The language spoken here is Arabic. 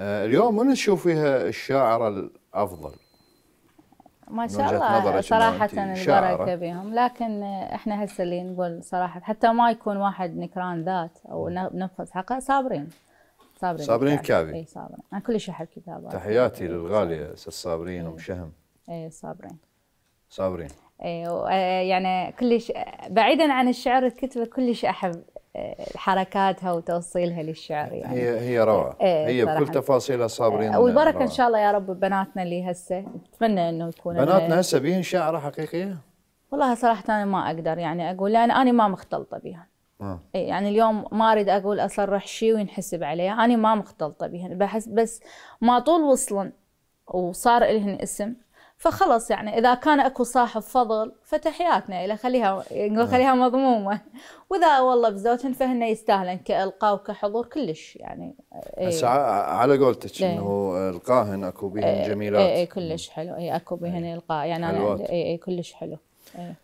آه، اليوم من نشوف فيها الشاعر الافضل؟ ما شاء الله صراحة البركة بهم لكن احنا هسه اللي نقول صراحة حتى ما يكون واحد نكران ذات او نفذ حقه صابرين صابرين صابرين كافي اي صابرين انا كلش احب كتابات تحياتي إيه للغالية استاذ صابرين ام شهم اي صابرين صابرين اي آه، يعني كلش بعيدا عن الشعر الكتبة كلش احب حركاتها وتوصيلها للشعر يعني هي هي روعه إيه, إيه، هي بكل تفاصيلها صابرين إيه، والبركه ان شاء الله يا رب بناتنا اللي هسه اتمنى انه يكون بناتنا هسه بيهن شاعره حقيقيه؟ والله صراحه انا ما اقدر يعني اقول لان انا ما مختلطه بيها آه. إيه، يعني اليوم ما اريد اقول اصرح شيء وينحسب علي انا ما مختلطه بهن بحس بس ما طول وصلن وصار لهن اسم فخلص يعني اذا كان اكو صاحب فضل فتحياتنا الى خليها خليها مضمومه واذا والله بزوجهن فهن يستاهلن كالقاء وكحضور كلش يعني ايه على قولتك إيه. انه القاهن اكو بهن إيه، جميلات اي اي كلش حلو اي اكو بهن إيه. القاء يعني انا اي اي كلش حلو